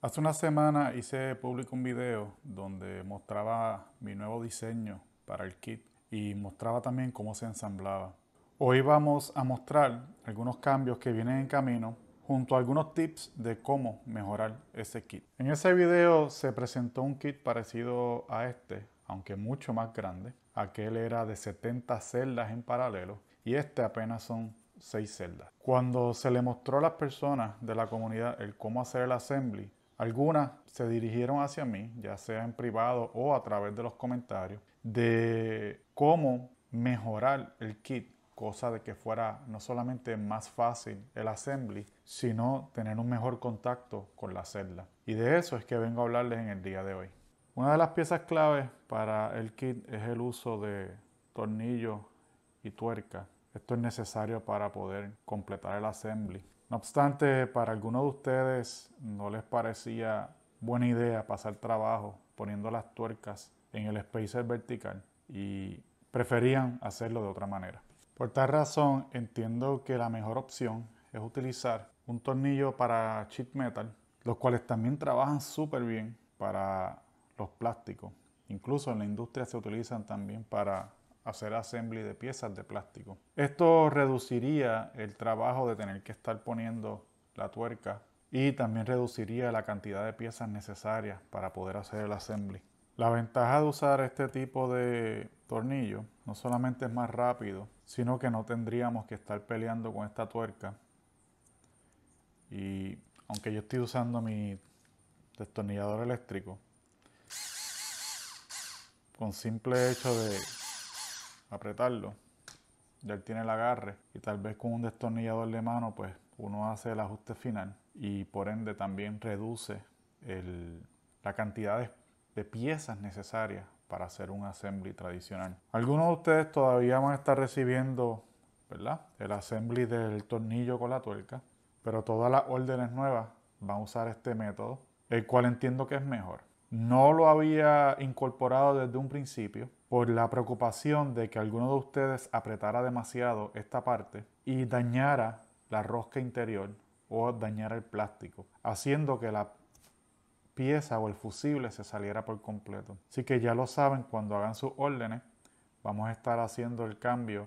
Hace una semana hice público un video donde mostraba mi nuevo diseño para el kit y mostraba también cómo se ensamblaba. Hoy vamos a mostrar algunos cambios que vienen en camino junto a algunos tips de cómo mejorar ese kit. En ese video se presentó un kit parecido a este, aunque mucho más grande. Aquel era de 70 celdas en paralelo y este apenas son 6 celdas. Cuando se le mostró a las personas de la comunidad el cómo hacer el assembly, algunas se dirigieron hacia mí, ya sea en privado o a través de los comentarios, de cómo mejorar el kit, cosa de que fuera no solamente más fácil el assembly, sino tener un mejor contacto con la celda. Y de eso es que vengo a hablarles en el día de hoy. Una de las piezas claves para el kit es el uso de tornillos y tuercas. Esto es necesario para poder completar el assembly no obstante, para algunos de ustedes no les parecía buena idea pasar trabajo poniendo las tuercas en el spacer vertical y preferían hacerlo de otra manera. Por tal razón, entiendo que la mejor opción es utilizar un tornillo para chip metal, los cuales también trabajan súper bien para los plásticos. Incluso en la industria se utilizan también para hacer assembly de piezas de plástico. Esto reduciría el trabajo de tener que estar poniendo la tuerca y también reduciría la cantidad de piezas necesarias para poder hacer el assembly. La ventaja de usar este tipo de tornillo no solamente es más rápido, sino que no tendríamos que estar peleando con esta tuerca. Y aunque yo estoy usando mi destornillador eléctrico, con simple hecho de apretarlo, ya tiene el agarre y tal vez con un destornillador de mano pues uno hace el ajuste final y por ende también reduce la cantidad de, piezas necesarias para hacer un assembly tradicional. Algunos de ustedes todavía van a estar recibiendo ¿verdad? el assembly del tornillo con la tuerca, pero todas las órdenes nuevas van a usar este método, el cual entiendo que es mejor. No lo había incorporado desde un principio por la preocupación de que alguno de ustedes apretara demasiado esta parte y dañara la rosca interior o dañara el plástico, haciendo que la pieza o el fusible se saliera por completo. Así que ya lo saben, cuando hagan sus órdenes, vamos a estar haciendo el cambio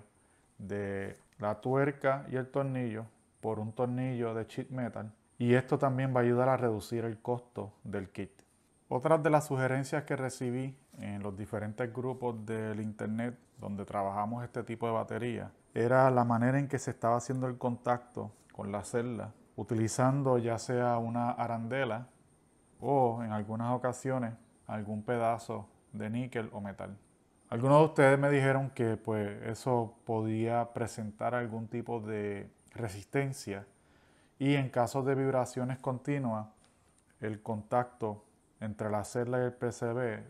de la tuerca y el tornillo por un tornillo de sheet metal y esto también va a ayudar a reducir el costo del kit. Otras de las sugerencias que recibí en los diferentes grupos del internet donde trabajamos este tipo de batería era la manera en que se estaba haciendo el contacto con la celda, utilizando ya sea una arandela o en algunas ocasiones algún pedazo de níquel o metal. Algunos de ustedes me dijeron que pues eso podía presentar algún tipo de resistencia y en casos de vibraciones continuas el contacto entre la celda y el PCB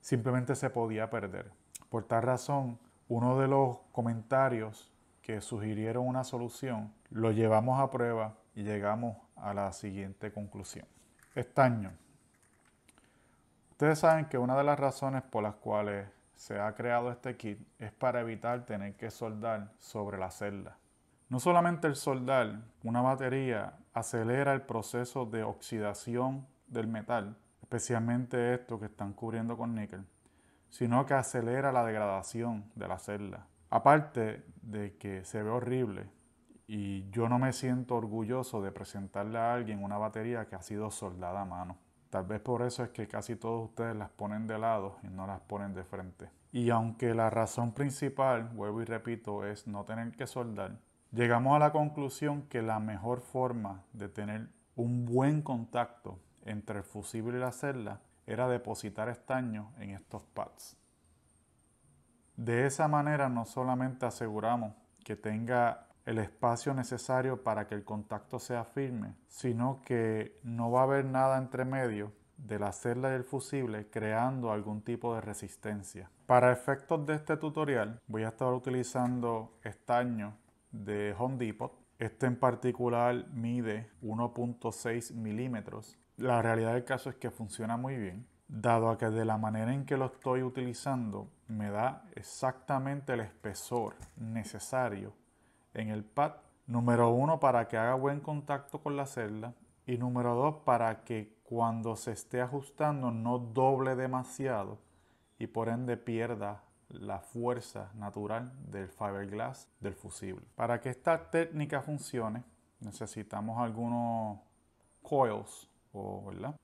simplemente se podía perder. Por tal razón, uno de los comentarios que sugirieron una solución lo llevamos a prueba y llegamos a la siguiente conclusión. Estaño. Ustedes saben que una de las razones por las cuales se ha creado este kit es para evitar tener que soldar sobre la celda. No solamente el soldar una batería acelera el proceso de oxidación del metal, especialmente esto que están cubriendo con níquel, sino que acelera la degradación de la celda. Aparte de que se ve horrible y yo no me siento orgulloso de presentarle a alguien una batería que ha sido soldada a mano. Tal vez por eso es que casi todos ustedes las ponen de lado y no las ponen de frente. Y aunque la razón principal, vuelvo y repito, es no tener que soldar, llegamos a la conclusión que la mejor forma de tener un buen contacto entre el fusible y la celda era depositar estaño en estos pads. De esa manera no solamente aseguramos que tenga el espacio necesario para que el contacto sea firme, sino que no va a haber nada entre medio de la celda y el fusible creando algún tipo de resistencia. Para efectos de este tutorial voy a estar utilizando estaño de Home Depot. Este en particular mide 1.6 milímetros la realidad del caso es que funciona muy bien, dado a que de la manera en que lo estoy utilizando me da exactamente el espesor necesario en el pad, número uno, para que haga buen contacto con la celda y número dos, para que cuando se esté ajustando no doble demasiado y por ende pierda la fuerza natural del fiberglass del fusible. Para que esta técnica funcione necesitamos algunos coils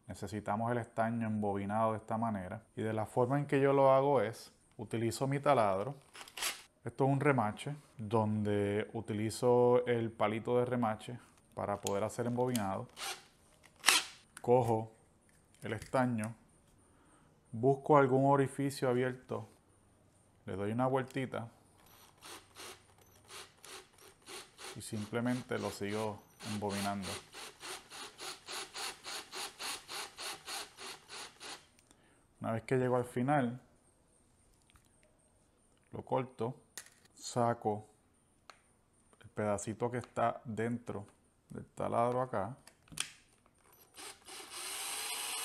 necesitamos el estaño embobinado de esta manera. Y de la forma en que yo lo hago es, utilizo mi taladro, esto es un remache, donde utilizo el palito de remache para poder hacer embobinado. Cojo el estaño, busco algún orificio abierto, le doy una vueltita y simplemente lo sigo embobinando. Una vez que llego al final, lo corto, saco el pedacito que está dentro del taladro acá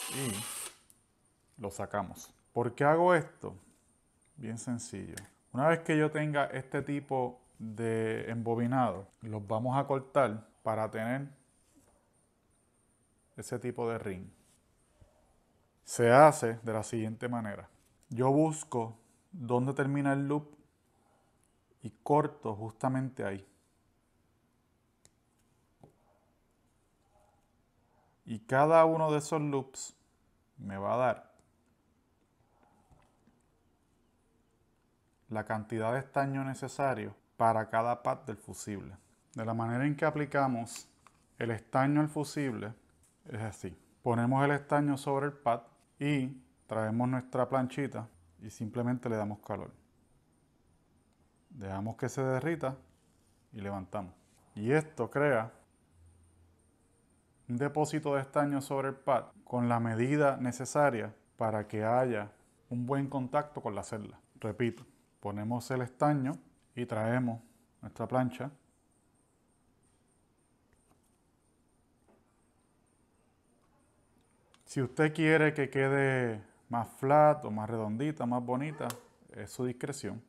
y lo sacamos. ¿Por qué hago esto? Bien sencillo. Una vez que yo tenga este tipo de embobinado, los vamos a cortar para tener ese tipo de ring se hace de la siguiente manera. Yo busco dónde termina el loop y corto justamente ahí. Y cada uno de esos loops me va a dar la cantidad de estaño necesario para cada pad del fusible. De la manera en que aplicamos el estaño al fusible es así. Ponemos el estaño sobre el pad y traemos nuestra planchita y simplemente le damos calor. Dejamos que se derrita y levantamos. Y esto crea un depósito de estaño sobre el pad con la medida necesaria para que haya un buen contacto con la celda. Repito, ponemos el estaño y traemos nuestra plancha Si usted quiere que quede más flat o más redondita, más bonita, es su discreción.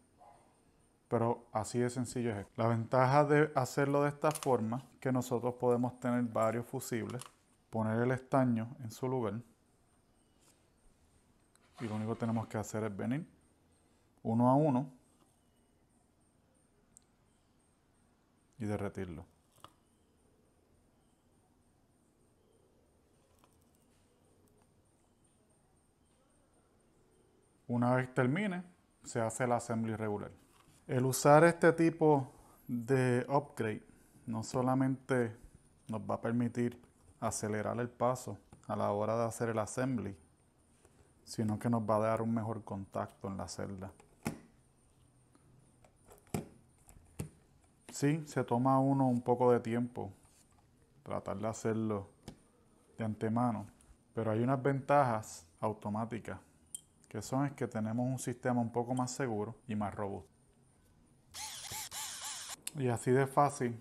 Pero así de sencillo es. La ventaja de hacerlo de esta forma es que nosotros podemos tener varios fusibles, poner el estaño en su lugar. Y lo único que tenemos que hacer es venir uno a uno y derretirlo. Una vez termine, se hace el assembly regular. El usar este tipo de upgrade no solamente nos va a permitir acelerar el paso a la hora de hacer el assembly, sino que nos va a dar un mejor contacto en la celda. Sí, se toma uno un poco de tiempo tratar de hacerlo de antemano, pero hay unas ventajas automáticas que son es que tenemos un sistema un poco más seguro y más robusto. Y así de fácil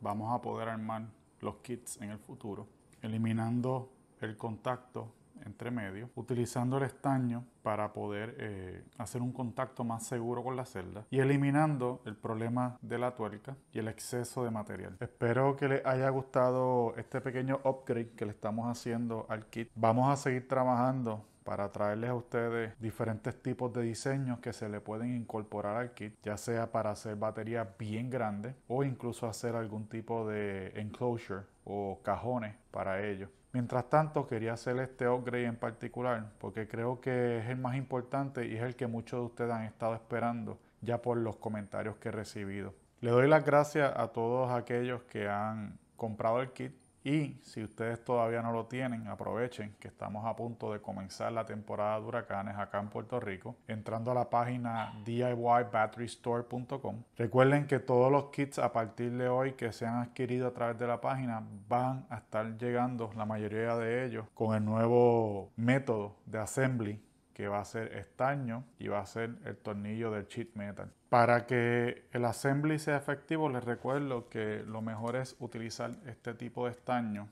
vamos a poder armar los kits en el futuro, eliminando el contacto entre medio, utilizando el estaño para poder eh, hacer un contacto más seguro con la celda y eliminando el problema de la tuerca y el exceso de material. Espero que les haya gustado este pequeño upgrade que le estamos haciendo al kit. Vamos a seguir trabajando para traerles a ustedes diferentes tipos de diseños que se le pueden incorporar al kit, ya sea para hacer baterías bien grandes o incluso hacer algún tipo de enclosure o cajones para ellos. Mientras tanto, quería hacer este upgrade en particular porque creo que es el más importante y es el que muchos de ustedes han estado esperando ya por los comentarios que he recibido. Le doy las gracias a todos aquellos que han comprado el kit y si ustedes todavía no lo tienen, aprovechen que estamos a punto de comenzar la temporada de huracanes acá en Puerto Rico, entrando a la página diybatterystore.com. Recuerden que todos los kits a partir de hoy que se han adquirido a través de la página van a estar llegando, la mayoría de ellos, con el nuevo método de assembly que va a ser estaño y va a ser el tornillo del sheet metal. Para que el assembly sea efectivo, les recuerdo que lo mejor es utilizar este tipo de estaño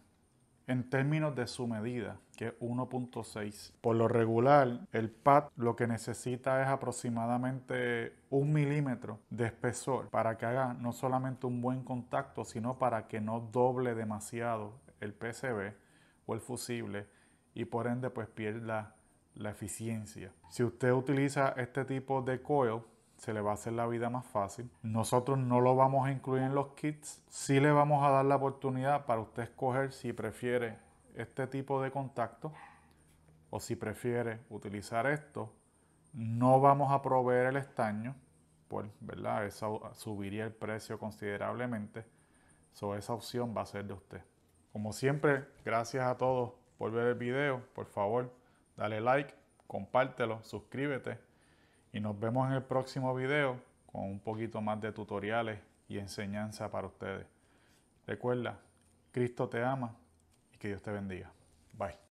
en términos de su medida, que es 1.6. Por lo regular, el pad lo que necesita es aproximadamente un milímetro de espesor para que haga no solamente un buen contacto, sino para que no doble demasiado el PCB o el fusible y por ende pues pierda la eficiencia. Si usted utiliza este tipo de coil, se le va a hacer la vida más fácil. Nosotros no lo vamos a incluir en los kits. si le vamos a dar la oportunidad para usted escoger si prefiere este tipo de contacto o si prefiere utilizar esto. No vamos a proveer el estaño, pues, ¿verdad? Eso subiría el precio considerablemente. So, esa opción va a ser de usted. Como siempre, gracias a todos por ver el video. Por favor, Dale like, compártelo, suscríbete y nos vemos en el próximo video con un poquito más de tutoriales y enseñanza para ustedes. Recuerda, Cristo te ama y que Dios te bendiga. Bye.